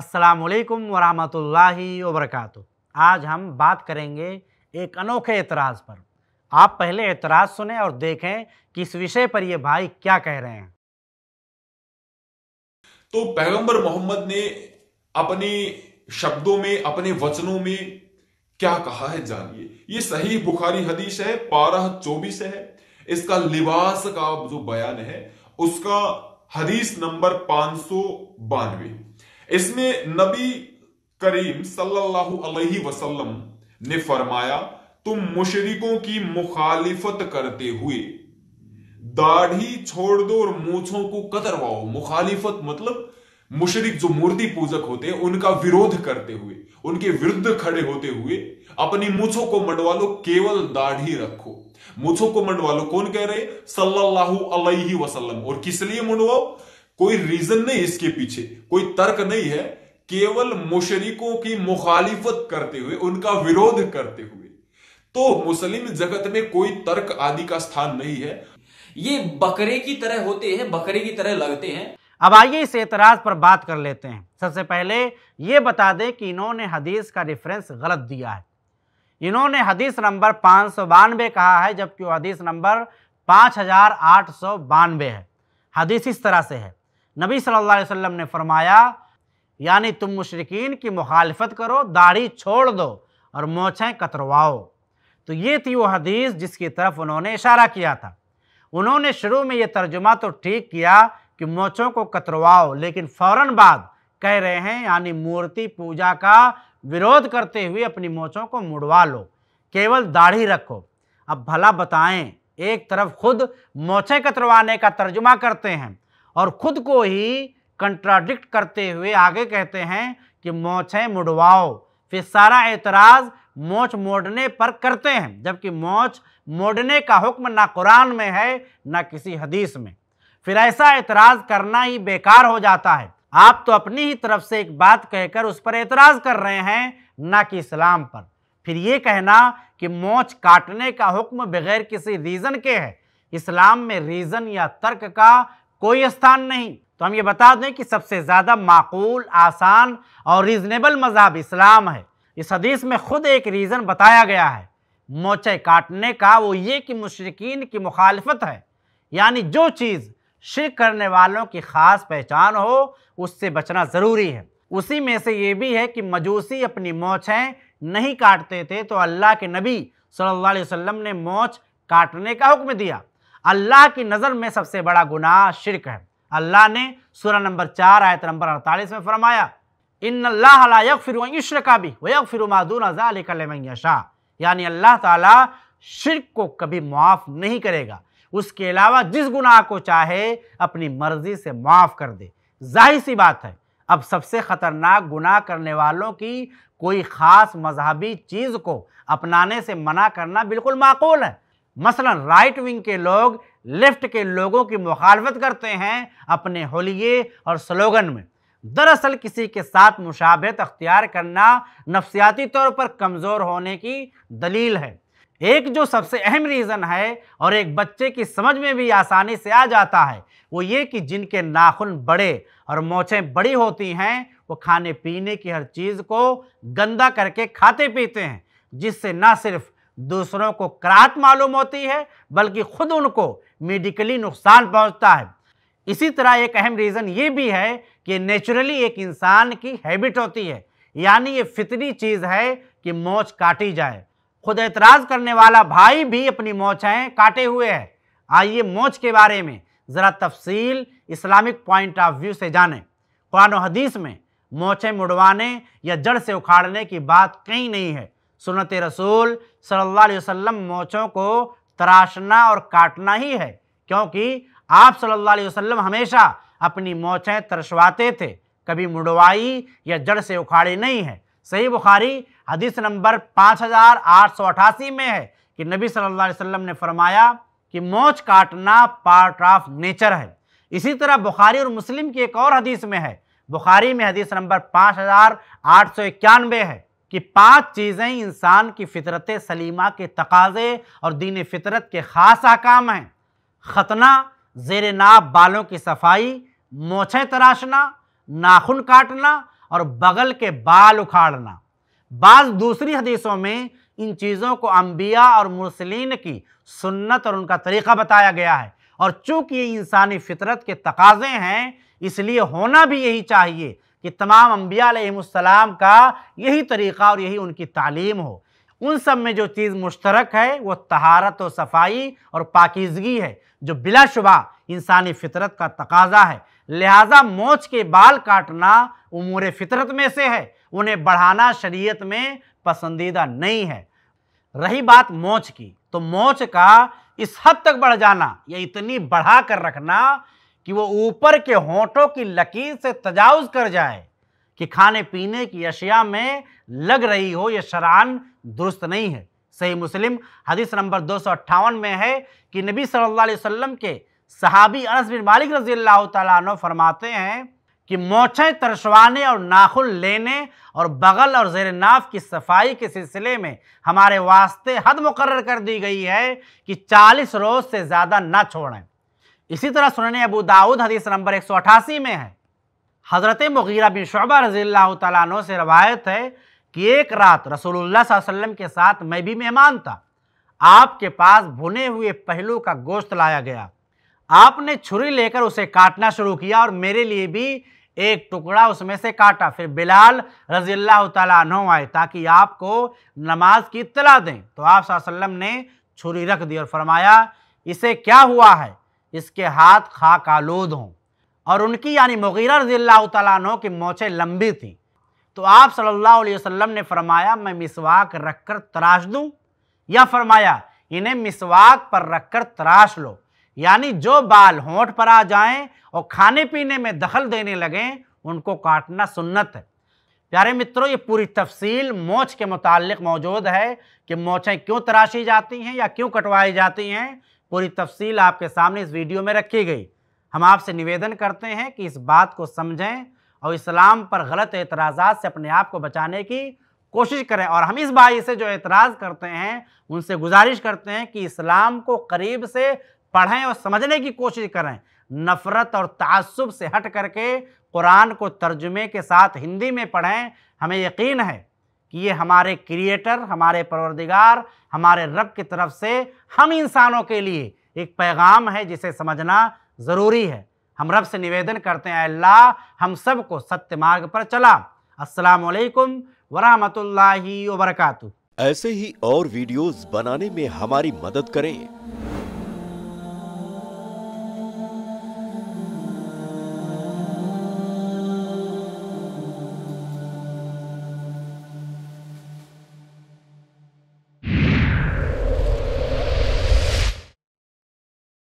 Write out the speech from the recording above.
असलकम वरहमतुल्लाहि वबरकत आज हम बात करेंगे एक अनोखे एतराज़ पर आप पहले एतराज़ सुने और देखें कि इस विषय पर ये भाई क्या कह रहे हैं तो पैगंबर मोहम्मद ने अपने शब्दों में अपने वचनों में क्या कहा है जानिए ये सही बुखारी हदीस है पारह चौबीस है इसका लिबास का जो बयान है उसका हदीस नंबर पांच सौ बानवे इसमें नबी करीम सल्लल्लाहु अलैहि वसल्लम ने फरमाया तुम मुशरिकों की मुखालिफत करते हुए दाढ़ी छोड़ दो और मूछों को कतरवाओ मुखालिफत मतलब मुशरिक जो मूर्ति पूजक होते हैं उनका विरोध करते हुए उनके विरुद्ध खड़े होते हुए अपनी मूछों को मंडवा लो केवल दाढ़ी रखो मूछों को मंडवा लो कौन कह रहे सल्लल्लाहु अलैहि वसल्लम और किस लिए मंडवाओ कोई रीजन नहीं इसके पीछे कोई तर्क नहीं है केवल मुशरिकों की मुखालिफत करते हुए उनका विरोध करते हुए तो मुस्लिम जगत में कोई तर्क आदि का स्थान नहीं है ये बकरे की तरह होते हैं बकरे की तरह लगते हैं अब आइए इस एतराज पर बात कर लेते हैं सबसे पहले ये बता दें कि इन्होंने हदीस का रेफरेंस गलत दिया है इन्होंने हदीस नंबर पाँच सौ बानवे कहा है जबकि हदीस नंबर पाँच हजार आठ सौ बानवे है हदीस इस तरह से है नबी सल्लल्लाहु अलैहि वसल्लम ने फरमाया यानी तुम मुशरकिन की मुखालफत करो दाढ़ी छोड़ दो और मोछें कतरवाओ तो ये थी वो हदीस जिसकी तरफ उन्होंने इशारा किया था उन्होंने शुरू में ये तर्जुमा तो ठीक किया कि मोचों को कतरवाओ लेकिन फ़ौर बाद कह रहे हैं यानी मूर्ति पूजा का विरोध करते हुए अपनी मोचों को मुड़वा लो केवल दाढ़ी रखो अब भला बताएं एक तरफ खुद मोछे कतरवाने का तर्जुमा करते हैं और खुद को ही कंट्राडिक्ट करते हुए आगे कहते हैं कि मोछें मुड़वाओ फिर सारा एतराज़ मोच मोड़ने पर करते हैं जबकि मोछ मोड़ने का हुक्म ना कुरान में है ना किसी हदीस में फिर ऐसा एतराज़ करना ही बेकार हो जाता है आप तो अपनी ही तरफ से एक बात कहकर उस पर एतराज़ कर रहे हैं ना कि इस्लाम पर फिर ये कहना कि मोच काटने का हुक्म बगैर किसी रीज़न के है इस्लाम में रीज़न या तर्क का कोई स्थान नहीं तो हम ये बता दें कि सबसे ज़्यादा माकूल आसान और रीज़नेबल मजहब इस्लाम है इस हदीस में ख़ुद एक रीज़न बताया गया है मोचे काटने का वो ये कि मुशरकिन की मुखालफत है यानी जो चीज़ शिरक करने वालों की ख़ास पहचान हो उससे बचना ज़रूरी है उसी में से ये भी है कि मजूसी अपनी मोछें नहीं काटते थे तो अल्लाह के नबी सल्लल्लाहु अलैहि वसल्लम ने मोछ काटने का हुक्म दिया अल्लाह की नज़र में सबसे बड़ा गुनाह शिरक है अल्लाह ने सूरा नंबर चार आयत नंबर अड़तालीस में फरमाया इन अल्लाह फिर का भी वक फिर मादून यानी अल्लाह ताला शिरक को कभी मुआफ़ नहीं करेगा उसके अलावा जिस गुनाह को चाहे अपनी मर्ज़ी से माफ़ कर दे जाहिर सी बात है अब सबसे ख़तरनाक गुनाह करने वालों की कोई ख़ास मजहबी चीज़ को अपनाने से मना करना बिल्कुल माकूल है मसलन राइट विंग के लोग लेफ्ट के लोगों की मुखालफत करते हैं अपने होलिये और स्लोगन में दरअसल किसी के साथ मुशाबत अख्तियार करना नफसियाती तौर पर कमज़ोर होने की दलील है एक जो सबसे अहम रीज़न है और एक बच्चे की समझ में भी आसानी से आ जाता है वो ये कि जिनके नाखून बड़े और मोछें बड़ी होती हैं वो खाने पीने की हर चीज़ को गंदा करके खाते पीते हैं जिससे ना सिर्फ दूसरों को करात मालूम होती है बल्कि खुद उनको मेडिकली नुकसान पहुंचता है इसी तरह एक अहम रीज़न ये भी है कि नेचुरली एक इंसान की हैबिट होती है यानी ये फितरी चीज़ है कि मोच काटी जाए खुद एतराज़ करने वाला भाई भी अपनी मोछें काटे हुए हैं आइए मोच के बारे में ज़रा तफसील इस्लामिक पॉइंट ऑफ व्यू से जाने कुरान हदीस में मोचे मुड़वाने या जड़ से उखाड़ने की बात कहीं नहीं है सुनत रसूल सल्ला वसम मोचों को तराशना और काटना ही है क्योंकि आप सल्ला वसम हमेशा अपनी मोचें तरसवाते थे कभी मुड़वाई या जड़ से उखाड़ी नहीं है सही बुखारी हदीस नंबर पाँच हज़ार आठ सौ अठासी में है कि नबी सल्लल्लाहु अलैहि वसल्लम ने फरमाया कि मोच काटना पार्ट ऑफ नेचर है इसी तरह बुखारी और मुस्लिम की एक और हदीस में है बुखारी में हदीस नंबर पाँच हज़ार आठ सौ इक्यानवे है कि पांच चीज़ें इंसान की फितरत सलीमा के तकाजे और दीन फितरत के ख़ास अहकाम हैं खतना जेर नाप बालों की सफाई मोछें तराशना नाखून काटना और बगल के बाल उखाड़ना बाज दूसरी हदीसों में इन चीज़ों को अम्बिया और मुरसलिन की सुन्नत और उनका तरीक़ा बताया गया है और चूँकि ये इंसानी फितरत के तकाजे हैं इसलिए होना भी यही चाहिए कि तमाम अम्बियालाम का यही तरीक़ा और यही उनकी तालीम हो उन सब में जो चीज़ मुश्तरक है वो तहारत और सफाई और पाकिजगी है जो बिलाशुबा इंसानी फितरत का तकाजा है लिहाजा मोच के बाल काटना उमूर फितरत में से है उन्हें बढ़ाना शरीयत में पसंदीदा नहीं है रही बात मोच की तो मोच का इस हद तक बढ़ जाना या इतनी बढ़ा कर रखना कि वो ऊपर के होठों की लकीर से तजावज़ कर जाए कि खाने पीने की अशिया में लग रही हो यह शरान दुरुस्त नहीं है सही मुस्लिम हदीस नंबर दो में है कि नबी सल्लल्लाहु अलैहि वसल्लम के सहाबी अनस बिन मालिक रजी अल्लाह फरमाते हैं कि मोछें तरशवाने और नाखुन लेने और बगल और जेर नाफ की सफाई के सिलसिले में हमारे वास्ते हद मुकर कर दी गई है कि 40 रोज़ से ज़्यादा ना छोड़ें इसी तरह सुनने अबू दाऊद हदीस नंबर अठासी में है हज़रत मुगीरा बिन शोबा रजील्ला तु से रवायत है कि एक रात रसूलुल्लाह वसल्लम के साथ मैं भी मेहमान था आपके पास भुने हुए पहलू का गोश्त लाया गया आपने छुरी लेकर उसे काटना शुरू किया और मेरे लिए भी एक टुकड़ा उसमें से काटा फिर बिलाल रजील्ला तु आए ताकि आपको नमाज की इतला दें तो आप वसल्लम ने छुरी रख दी और फरमाया इसे क्या हुआ है इसके हाथ खाक आलूद हों और उनकी यानी मुगीरा रजील्ला तु की मोचें लंबी थीं तो आप सल्लल्लाहु अलैहि वसल्लम ने फरमाया मैं मिसवाक रख कर तराश दूँ या फरमाया इन्हें मिसवाक पर रख कर तराश लो यानी जो बाल होंठ पर आ जाएं और खाने पीने में दखल देने लगें उनको काटना सुन्नत है प्यारे मित्रों ये पूरी तफसील मोच के मुतालिक मौजूद है कि मोचें क्यों तराशी जाती हैं या क्यों कटवाई जाती हैं पूरी तफसील आपके सामने इस वीडियो में रखी गई हम आपसे निवेदन करते हैं कि इस बात को समझें और इस्लाम पर गलत एतराज़ा से अपने आप को बचाने की कोशिश करें और हम इस बाई से जो एतराज़ करते हैं उनसे गुजारिश करते हैं कि इस्लाम को करीब से पढ़ें और समझने की कोशिश करें नफ़रत और तसब से हट करके कुरान को तर्जुमे के साथ हिंदी में पढ़ें हमें यकीन है कि ये हमारे क्रिएटर हमारे परवरदिगार हमारे रब की तरफ से हम इंसानों के लिए एक पैगाम है जिसे समझना ज़रूरी है हम रब से निवेदन करते हैं अल्लाह हम सब को सत्य मार्ग पर चला अस्सलाम वालेकुम वरहमतुल्लाहि वबरकातु ऐसे ही और वीडियोस बनाने में हमारी मदद करें